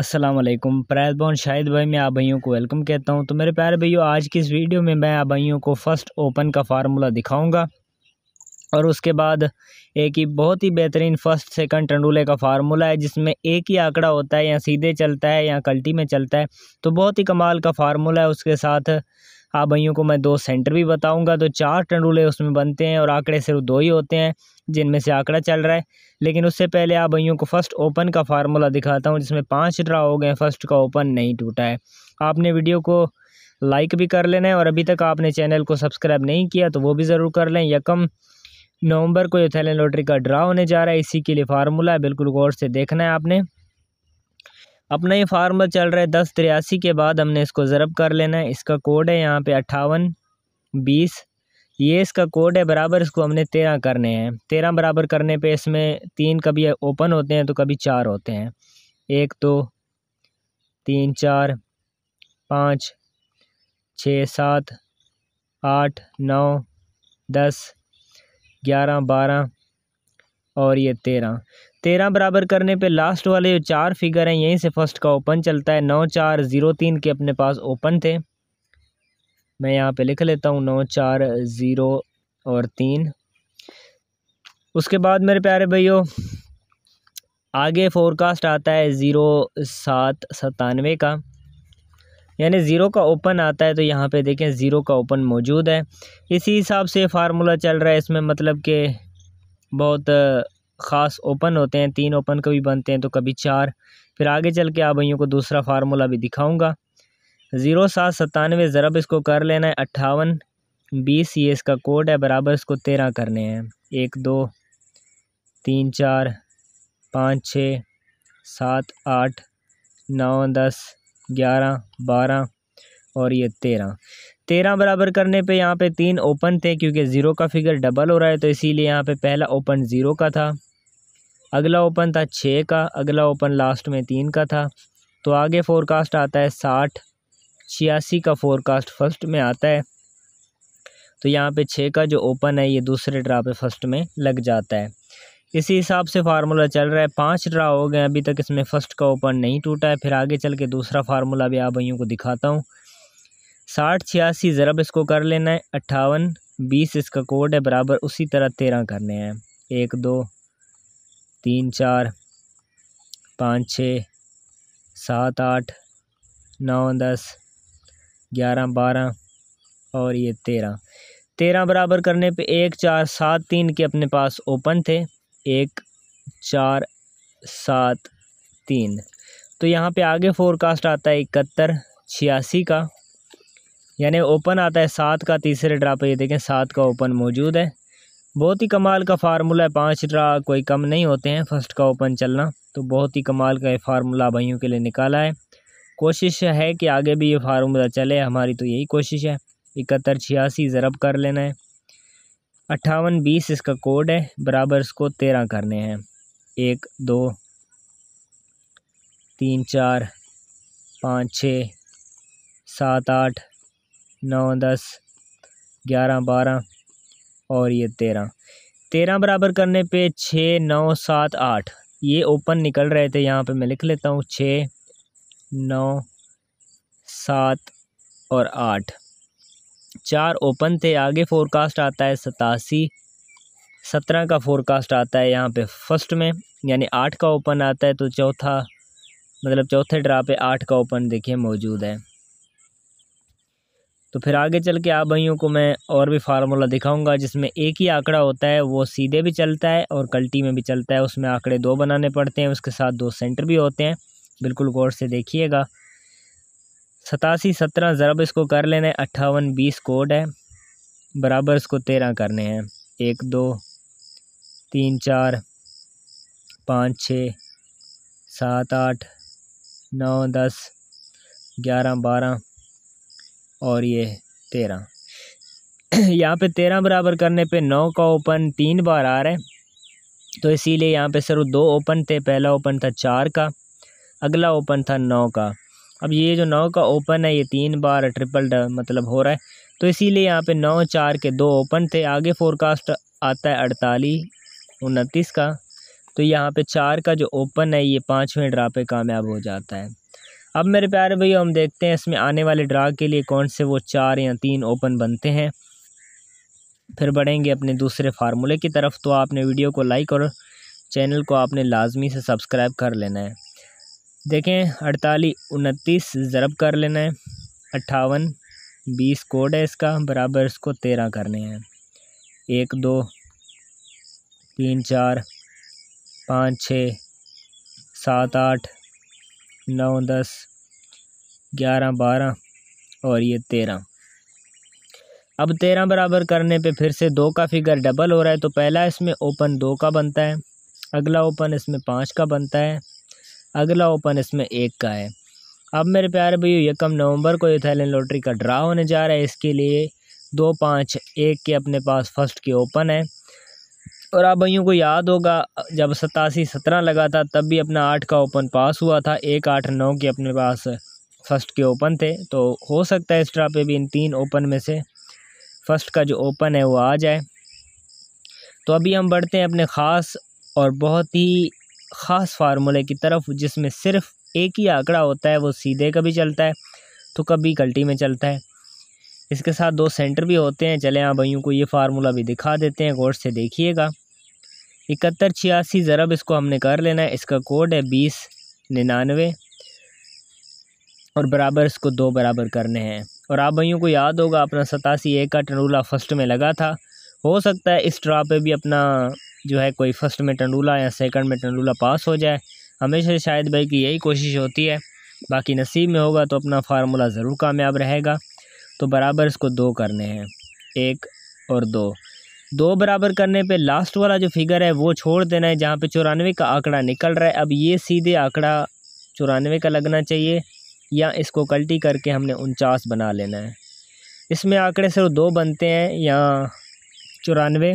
असलम भवन शाहिद भाई मैं आप भाइयों को वेलकम कहता हूं तो मेरे प्यारे भैया आज की इस वीडियो में मैं आप भाइयों को फ़र्स्ट ओपन का फार्मूला दिखाऊंगा और उसके बाद एक ही बहुत ही बेहतरीन फ़र्स्ट सेकंड टंडूले का फार्मूला है जिसमें एक ही आंकड़ा होता है या सीधे चलता है या कल्टी में चलता है तो बहुत ही कमाल का फार्मूला है उसके साथ आप हाँ भाइयों को मैं दो सेंटर भी बताऊंगा तो चार टंडुले उसमें बनते हैं और आंकड़े सिर्फ दो ही होते हैं जिनमें से आंकड़ा चल रहा है लेकिन उससे पहले आप भाइयों को फर्स्ट ओपन का फार्मूला दिखाता हूँ जिसमें पाँच ड्रा हो गए फर्स्ट का ओपन नहीं टूटा है आपने वीडियो को लाइक भी कर लेना है और अभी तक आपने चैनल को सब्सक्राइब नहीं किया तो वो भी ज़रूर कर लें यकम नवंबर को जो थैलन लॉटरी का ड्रा होने जा रहा है इसी के लिए फार्मूला है बिल्कुल गौर से देखना है आपने अपना ये फार्मूला चल रहा है दस तिरासी के बाद हमने इसको ज़रब कर लेना है इसका कोड है यहाँ पे अट्ठावन बीस ये इसका कोड है बराबर इसको हमने तेरह करने हैं तेरह बराबर करने पे इसमें तीन कभी ओपन होते हैं तो कभी चार होते हैं एक दो तो, तीन चार पाँच छ सात आठ नौ दस ग्यारह बारह और ये तेरह तेरह बराबर करने पे लास्ट वाले जो चार फिगर हैं यहीं से फर्स्ट का ओपन चलता है नौ चार ज़ीरो तीन के अपने पास ओपन थे मैं यहाँ पे लिख लेता हूँ नौ चार ज़ीरो और तीन उसके बाद मेरे प्यारे भैया आगे फोरकास्ट आता है ज़ीरो सात सतानवे का यानी ज़ीरो का ओपन आता है तो यहाँ पे देखें ज़ीरो का ओपन मौजूद है इसी हिसाब से फार्मूला चल रहा है इसमें मतलब कि बहुत ख़ास ओपन होते हैं तीन ओपन कभी बनते हैं तो कभी चार फिर आगे चल के आप भैयों को दूसरा फार्मूला भी दिखाऊंगा ज़ीरो सात सतानवे ज़रब इसको कर लेना है अट्ठावन बीस ये इसका कोड है बराबर इसको तेरह करने हैं एक दो तीन चार पाँच छ सात आठ नौ दस ग्यारह बारह और ये तेरह तेरह बराबर करने पे यहाँ पे तीन ओपन थे क्योंकि ज़ीरो का फिगर डबल हो रहा है तो इसीलिए यहाँ पे पहला ओपन ज़ीरो का था अगला ओपन था छः का अगला ओपन लास्ट में तीन का था तो आगे फोरकास्ट आता है साठ छियासी का फोरकास्ट फर्स्ट में आता है तो यहाँ पे छः का जो ओपन है ये दूसरे ड्रा पे फर्स्ट में लग जाता है इसी हिसाब से फार्मूला चल रहा है पांच ड्रा हो गए अभी तक इसमें फर्स्ट का ओपन नहीं टूटा है फिर आगे चल के दूसरा फार्मूला भी आप भैयों को दिखाता हूँ साठ छियासी ज़रब इसको कर लेना है अट्ठावन बीस इसका कोड है बराबर उसी तरह तेरह करने हैं एक दो तीन चार पाँच छ सात आठ नौ दस ग्यारह बारह और ये तेरह तेरह बराबर करने पे एक चार सात तीन के अपने पास ओपन थे एक चार सात तीन तो यहाँ पे आगे फोरकास्ट आता है इकहत्तर छियासी का यानी ओपन आता है सात का तीसरे ड्रा पर ये देखें सात का ओपन मौजूद है बहुत ही कमाल का फार्मूला है पाँच ड्रा कोई कम नहीं होते हैं फर्स्ट का ओपन चलना तो बहुत ही कमाल का ये फार्मूला भाइयों के लिए निकाला है कोशिश है कि आगे भी ये फार्मूला चले हमारी तो यही कोशिश है इकहत्तर छियासी ज़रब कर लेना है अट्ठावन बीस इसका कोड है बराबर इसको तेरह करने हैं एक दो तीन चार पाँच छ सात आठ नौ दस ग्यारह बारह और ये तेरह तेरह बराबर करने पे छः नौ सात आठ ये ओपन निकल रहे थे यहाँ पे मैं लिख लेता हूँ छः नौ सात और आठ चार ओपन थे आगे फोरकास्ट आता है सतासी सत्रह का फोरकास्ट आता है यहाँ पे फर्स्ट में यानी आठ का ओपन आता है तो चौथा मतलब चौथे ड्रा पे आठ का ओपन देखिए मौजूद है तो फिर आगे चल के आप भाइयों को मैं और भी फार्मूला दिखाऊंगा जिसमें एक ही आंकड़ा होता है वो सीधे भी चलता है और कल्टी में भी चलता है उसमें आंकड़े दो बनाने पड़ते हैं उसके साथ दो सेंटर भी होते हैं बिल्कुल गौर से देखिएगा सतासी सत्रह ज़रब इसको कर लेना है अट्ठावन बीस कोड है बराबर इसको तेरह करने हैं एक दो तीन चार पाँच छ सात आठ नौ दस ग्यारह बारह और ये तेरह यहाँ पे तेरह बराबर करने पे नौ का ओपन तीन बार आ रहा है तो इसीलिए यहाँ पे सर दो ओपन थे पहला ओपन था चार का अगला ओपन था नौ का अब ये जो नौ का ओपन है ये तीन बार ट्रिपल मतलब हो रहा है तो इसीलिए यहाँ पे नौ चार के दो ओपन थे आगे फोरकास्ट आता है अड़तालीस उनतीस का तो यहाँ पे चार का जो ओपन है ये पाँचवें ड्रा पे कामयाब हो जाता है अब मेरे प्यारे भैया हम देखते हैं इसमें आने वाले ड्रा के लिए कौन से वो चार या तीन ओपन बनते हैं फिर बढ़ेंगे अपने दूसरे फार्मूले की तरफ तो आपने वीडियो को लाइक और चैनल को आपने लाजमी से सब्सक्राइब कर लेना है देखें अड़तालीस उनतीस ज़रब कर लेना है अट्ठावन बीस कोड है इसका बराबर इसको तेरह करने हैं एक दो तीन चार पाँच छ सात आठ नौ दस ग्यारह बारह और ये तेरह अब तेरह बराबर करने पे फिर से दो का फिगर डबल हो रहा है तो पहला इसमें ओपन दो का बनता है अगला ओपन इसमें पाँच का बनता है अगला ओपन इसमें एक का है अब मेरे प्यारे भैया यकम नवंबर को इथालियन लॉटरी का ड्रा होने जा रहा है इसके लिए दो पाँच एक के अपने पास फर्स्ट के ओपन है और आप भाइयों को याद होगा जब सतासी सत्रह लगा था तब भी अपना आठ का ओपन पास हुआ था एक आठ नौ के अपने पास फर्स्ट के ओपन थे तो हो सकता है एक्स्ट्रा पे भी इन तीन ओपन में से फर्स्ट का जो ओपन है वो आ जाए तो अभी हम बढ़ते हैं अपने ख़ास और बहुत ही ख़ास फार्मूले की तरफ जिसमें सिर्फ एक ही आंकड़ा होता है वो सीधे कभी चलता है तो कभी कल्टी में चलता है इसके साथ दो सेंटर भी होते हैं चले आप भाइयों को ये फार्मूला भी दिखा देते हैं गौर से देखिएगा इकहत्तर छियासी ज़रब इसको हमने कर लेना है इसका कोड है बीस निन्यानवे और बराबर इसको दो बराबर करने हैं और आप भाइयों को याद होगा अपना सतासी एक का टंडूला फर्स्ट में लगा था हो सकता है इस ड्रा पे भी अपना जो है कोई फर्स्ट में टंडूला या सेकंड में टंडूला पास हो जाए हमेशा शायद भाई की यही कोशिश होती है बाकी नसीब में होगा तो अपना फार्मूला ज़रूर कामयाब रहेगा तो बराबर इसको दो करने हैं एक और दो दो बराबर करने पे लास्ट वाला जो फिगर है वो छोड़ देना है जहाँ पे चौरानवे का आंकड़ा निकल रहा है अब ये सीधे आंकड़ा चौरानवे का लगना चाहिए या इसको कल्टी करके हमने उनचास बना लेना है इसमें आंकड़े सिर्फ दो बनते हैं या चौरानवे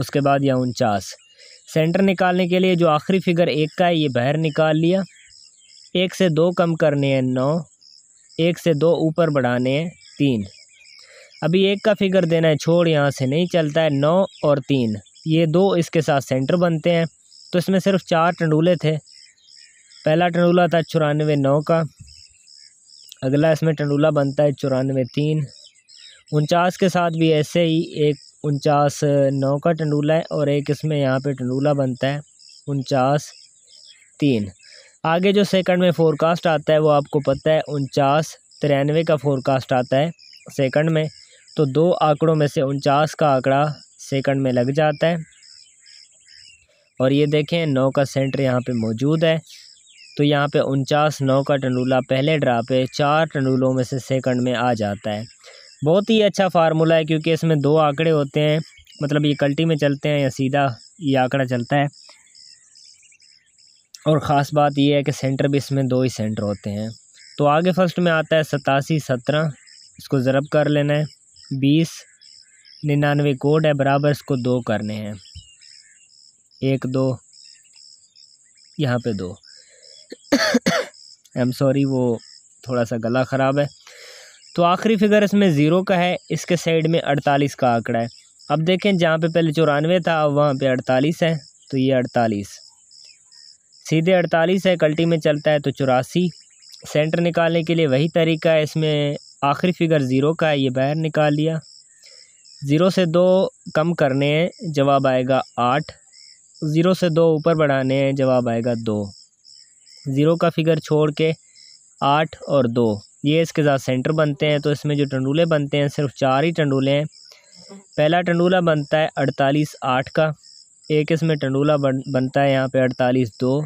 उसके बाद या उनचास सेंटर निकालने के लिए जो आखिरी फिगर एक का है ये बाहर निकाल लिया एक से दो कम करने हैं नौ एक से दो ऊपर बढ़ाने हैं तीन अभी एक का फिगर देना है छोड़ यहाँ से नहीं चलता है नौ और तीन ये दो इसके साथ सेंटर बनते हैं तो इसमें सिर्फ चार टंडूले थे पहला टंडूला था चौरानवे नौ का अगला इसमें टंडूला बनता है चौरानवे तीन उनचास के साथ भी ऐसे ही एक उनचास नौ का टंडूला है और एक इसमें यहाँ पे टंडूला बनता है उनचास तीन आगे जो सेकंड में फोरकास्ट आता है वो आपको पता है उनचास तिरानवे का फोरकास्ट आता है सेकंड में तो दो आंकड़ों में से उनचास का आंकड़ा सेकंड में लग जाता है और ये देखें नौ का सेंटर यहाँ पे मौजूद है तो यहाँ पे उनचास नौ का टंडूला पहले ड्रा पे चार टंडूलों में से सेकंड में आ जाता है बहुत ही अच्छा फार्मूला है क्योंकि इसमें दो आंकड़े होते हैं मतलब ये कल्टी में चलते हैं या सीधा ये आंकड़ा चलता है और ख़ास बात यह है कि सेंटर भी इसमें दो ही सेंटर होते हैं तो आगे फर्स्ट में आता है सतासी सत्रह इसको ज़रब कर लेना है बीस निन्यानवे कोड है बराबर इसको दो करने हैं एक दो यहाँ पे दो आई एम सॉरी वो थोड़ा सा गला ख़राब है तो आखिरी फिगर इसमें ज़ीरो का है इसके साइड में अड़तालीस का आंकड़ा है अब देखें जहाँ पे पहले चौरानवे था अब वहाँ पे अड़तालीस है तो ये अड़तालीस सीधे अड़तालीस है कल्टी में चलता है तो चौरासी सेंटर निकालने के लिए वही तरीका है इसमें आखिरी फिगर ज़ीरो का है ये बाहर निकाल लिया ज़ीरो से दो कम करने हैं जवाब आएगा आठ ज़ीरो से दो ऊपर बढ़ाने हैं जवाब आएगा दो ज़ीरो का फिगर छोड़ के आठ और दो ये इसके साथ सेंटर बनते हैं तो इसमें जो टंडूले बनते हैं सिर्फ चार ही टंडूले हैं पहला टंडूला बनता है अड़तालीस आठ का एक इसमें टंडूला बन, बनता है यहाँ पे अड़तालीस दो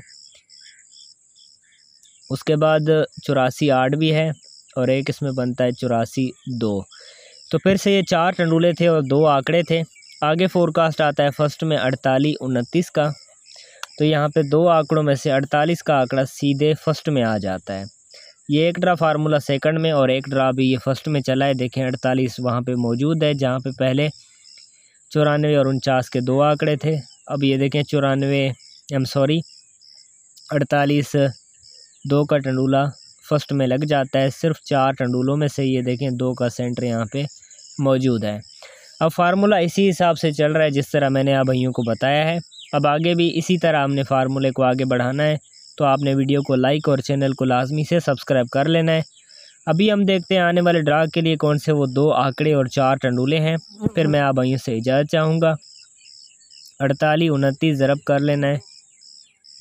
उसके बाद चौरासी आठ भी है और एक इसमें बनता है चौरासी दो तो फिर से ये चार टंडूले थे और दो आंकड़े थे आगे फोरकास्ट आता है फर्स्ट में अड़तालीस उनतीस का तो यहाँ पे दो आंकड़ों में से अड़तालीस का आंकड़ा सीधे फर्स्ट में आ जाता है ये एक ड्रा फार्मूला सेकंड में और एक ड्रा भी ये फर्स्ट में चला है देखें अड़तालीस वहाँ पर मौजूद है जहाँ पर पहले चौरानवे और उनचास के दो आंकड़े थे अब ये देखें चौरानवे एम सॉरी अड़तालीस दो का टंडूला फर्स्ट में लग जाता है सिर्फ चार टंडूलों में से ये देखें दो का सेंटर यहाँ पे मौजूद है अब फार्मूला इसी हिसाब से चल रहा है जिस तरह मैंने आप भैयों को बताया है अब आगे भी इसी तरह हमने फार्मूले को आगे बढ़ाना है तो आपने वीडियो को लाइक और चैनल को लाजमी से सब्सक्राइब कर लेना है अभी हम देखते हैं आने वाले ड्रा के लिए कौन से वो दो आंकड़े और चार टंडूले हैं फिर मैं आप भाइयों से इजाज़त चाहूँगा अड़तालीस उनतीस ज़रब कर लेना है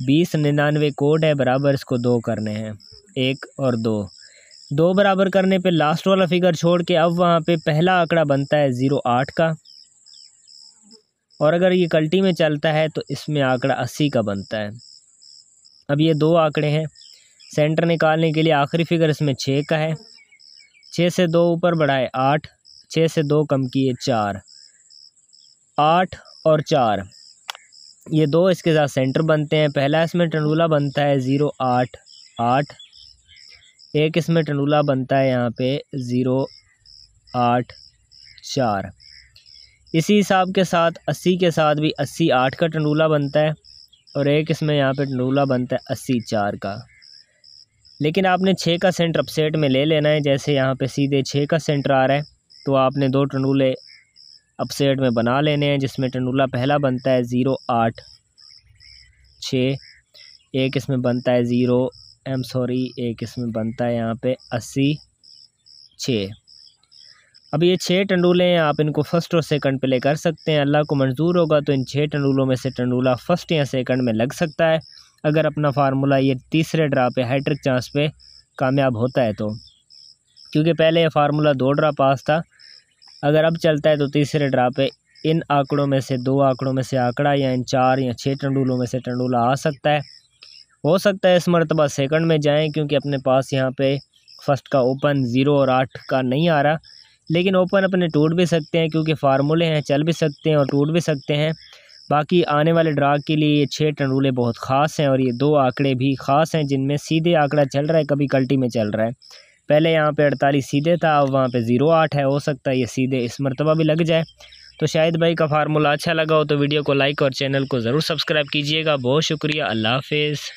बीस निन्यानवे कोड है बराबर इसको दो करने हैं एक और दो दो बराबर करने पे लास्ट वाला फिगर छोड़ के अब वहाँ पे पहला आंकड़ा बनता है ज़ीरो आठ का और अगर ये कल्टी में चलता है तो इसमें आंकड़ा अस्सी का बनता है अब ये दो आंकड़े हैं सेंटर निकालने के लिए आखिरी फिगर इसमें छः का है छः से दो ऊपर बढ़ाए आठ छः से दो कम किए चार आठ और चार ये दो इसके साथ सेंटर बनते हैं पहला इसमें टंडूला बनता है ज़ीरो आठ आठ एक इसमें टंडूला बनता है यहाँ पे ज़ीरो आठ चार इसी हिसाब के साथ अस्सी के साथ भी अस्सी आठ का टंडूला बनता है और एक इसमें यहाँ पे टंडूला बनता है अस्सी चार का लेकिन आपने छः का सेंटर अपसेट में ले लेना है जैसे यहाँ पे सीधे छः का सेंटर आ रहा है तो आपने दो टंडूले अपसेट में बना लेने हैं जिसमें टंडूला पहला बनता है ज़ीरो आठ छः एक इसमें बनता है ज़ीरो एम सॉरी एक इसमें बनता है यहाँ पे अस्सी छः अब ये छः टंडूले हैं आप इनको फ़र्स्ट और सेकंड पे ले कर सकते हैं अल्लाह को मंजूर होगा तो इन छः टंडूलों में से टंडूला फ़र्स्ट या सेकंड में लग सकता है अगर अपना फार्मूला ये तीसरे ड्रा पे हैट्रिक चांस पे कामयाब होता है तो क्योंकि पहले ये फार्मूला दो ड्रा पास था अगर अब चलता है तो तीसरे ड्रा पे इन आंकड़ों में से दो आंकड़ों में से आंकड़ा या इन चार या छः टंडूलों में से टंडूला आ सकता है हो सकता है इस मरतबा सेकंड में जाएं क्योंकि अपने पास यहाँ पे फर्स्ट का ओपन ज़ीरो और आठ का नहीं आ रहा लेकिन ओपन अपने टूट भी सकते हैं क्योंकि फार्मूले हैं चल भी सकते हैं और टूट भी सकते हैं बाकी आने वाले ड्रा के लिए ये छः टंडूले बहुत ख़ास हैं और ये दो आंकड़े भी ख़ास हैं जिनमें सीधे आंकड़ा चल रहा है कभी कल्टी में चल रहा है पहले यहाँ पे अड़तालीस सीधे था अब वहाँ पे ज़ीरो आठ है हो सकता है ये सीधे इस मरतबा भी लग जाए तो शायद भाई का फार्मूला अच्छा लगा हो तो वीडियो को लाइक और चैनल को ज़रूर सब्सक्राइब कीजिएगा बहुत शुक्रिया अल्लाह हाफिज़